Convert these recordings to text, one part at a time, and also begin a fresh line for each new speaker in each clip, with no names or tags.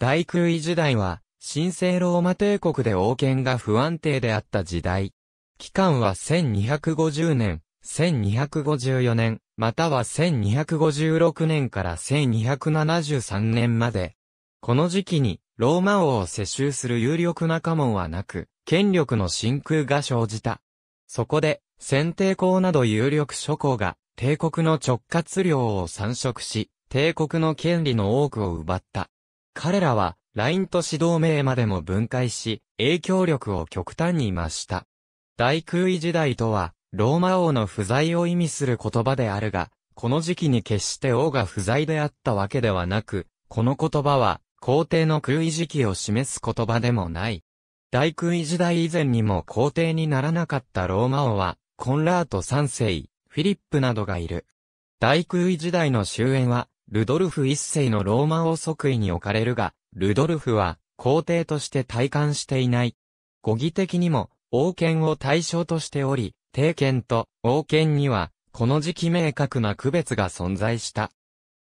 大空位時代は、神聖ローマ帝国で王権が不安定であった時代。期間は1250年、1254年、または1256年から1273年まで。この時期に、ローマ王を世襲する有力な家紋はなく、権力の真空が生じた。そこで、先帝公など有力諸校が、帝国の直轄領を参植し、帝国の権利の多くを奪った。彼らは、LINE と指導名までも分解し、影響力を極端に増した。大空位時代とは、ローマ王の不在を意味する言葉であるが、この時期に決して王が不在であったわけではなく、この言葉は、皇帝の空位時期を示す言葉でもない。大空位時代以前にも皇帝にならなかったローマ王は、コンラート三世、フィリップなどがいる。大空位時代の終焉は、ルドルフ一世のローマ王即位に置かれるが、ルドルフは皇帝として体感していない。語義的にも、王権を対象としており、帝権と王権には、この時期明確な区別が存在した。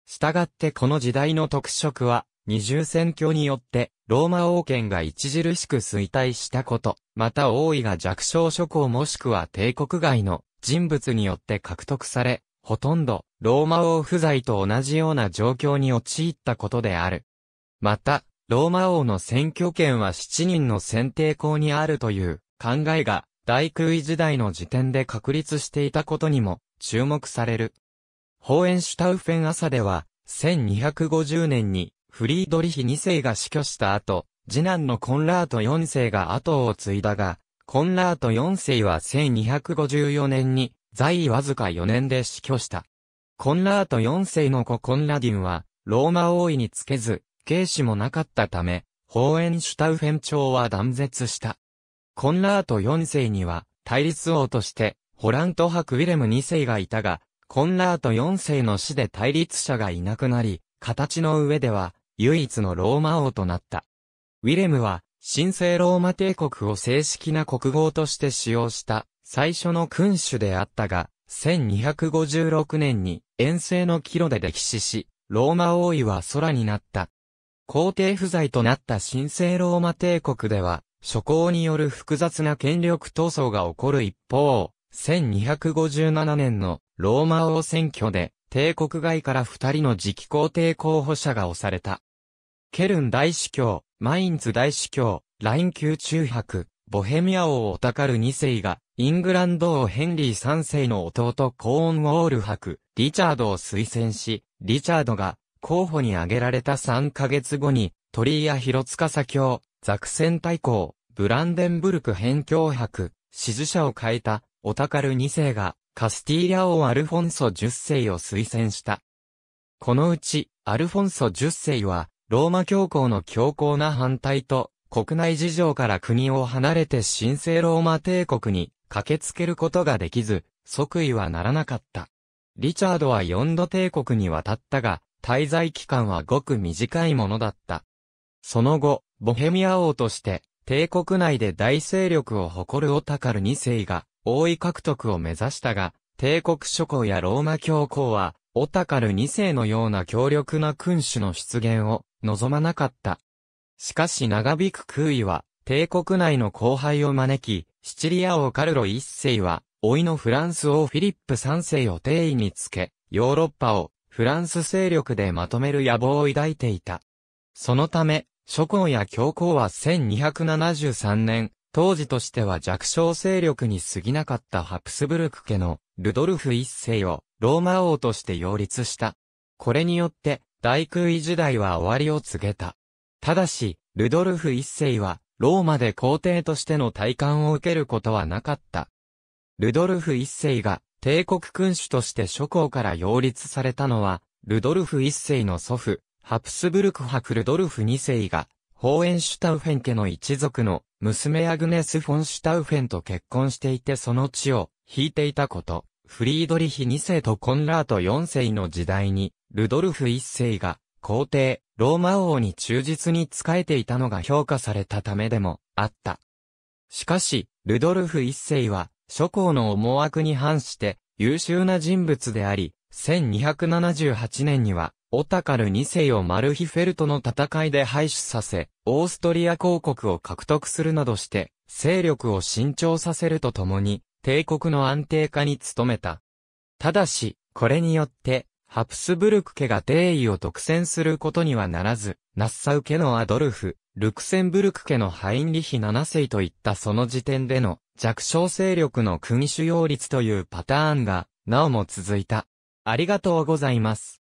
したがってこの時代の特色は、二重選挙によって、ローマ王権が著しく衰退したこと、また王位が弱小諸侯もしくは帝国外の人物によって獲得され、ほとんど、ローマ王不在と同じような状況に陥ったことである。また、ローマ王の選挙権は7人の選定校にあるという考えが、大空位時代の時点で確立していたことにも注目される。ホーエンシュタウフェン朝では、1250年にフリードリヒ2世が死去した後、次男のコンラート4世が後を継いだが、コンラート4世は1254年に在位わずか4年で死去した。コンラート4世の子コンラディンは、ローマ王位につけず、軽視もなかったため、ホーエンシュタウフェン朝は断絶した。コンラート4世には、対立王として、ホラント博ウィレム2世がいたが、コンラート4世の死で対立者がいなくなり、形の上では、唯一のローマ王となった。ウィレムは、神聖ローマ帝国を正式な国号として使用した、最初の君主であったが、1256年に遠征の帰路で歴史し、ローマ王位は空になった。皇帝不在となった神聖ローマ帝国では、諸侯による複雑な権力闘争が起こる一方、1257年のローマ王選挙で、帝国外から二人の次期皇帝候補者が押された。ケルン大司教、マインツ大司教、ライン級中白、ボヘミア王オタカル二世が、イングランド王ヘンリー3世の弟コーンウォール博、リチャードを推薦し、リチャードが候補に挙げられた3ヶ月後に、鳥居や広司教、ザクセン大公、ブランデンブルク辺境伯、支持者を変えた、オタカル2世が、カスティーリア王アルフォンソ10世を推薦した。このうち、アルフォンソ10世は、ローマ教皇の強硬な反対と、国内事情から国を離れて神聖ローマ帝国に駆けつけることができず、即位はならなかった。リチャードは4度帝国に渡ったが、滞在期間はごく短いものだった。その後、ボヘミア王として、帝国内で大勢力を誇るオタカル2世が、王位獲得を目指したが、帝国諸侯やローマ教皇は、オタカル2世のような強力な君主の出現を望まなかった。しかし長引く空位は、帝国内の後輩を招き、シチリア王カルロ一世は、老いのフランス王フィリップ三世を定位につけ、ヨーロッパをフランス勢力でまとめる野望を抱いていた。そのため、諸侯や教皇は1273年、当時としては弱小勢力に過ぎなかったハプスブルク家のルドルフ一世をローマ王として擁立した。これによって大空位時代は終わりを告げた。ただし、ルドルフ一世はローマで皇帝としての体感を受けることはなかった。ルドルフ一世が帝国君主として諸侯から擁立されたのは、ルドルフ一世の祖父、ハプスブルク博ルドルフ二世が、ホーエンシュタウフェン家の一族の娘アグネス・フォンシュタウフェンと結婚していてその地を引いていたこと、フリードリヒ二世とコンラート四世の時代に、ルドルフ一世が皇帝、ローマ王に忠実に仕えていたのが評価されたためでもあった。しかし、ルドルフ一世は、諸侯の思惑に反して優秀な人物であり、1278年には、オタカル2世をマルヒフェルトの戦いで廃止させ、オーストリア公国を獲得するなどして、勢力を伸長させるとともに、帝国の安定化に努めた。ただし、これによって、ハプスブルク家が定位を独占することにはならず、ナッサウ家のアドルフ、ルクセンブルク家のハインリヒ7世といったその時点での弱小勢力の国主要率というパターンが、なおも続いた。ありがとうございます。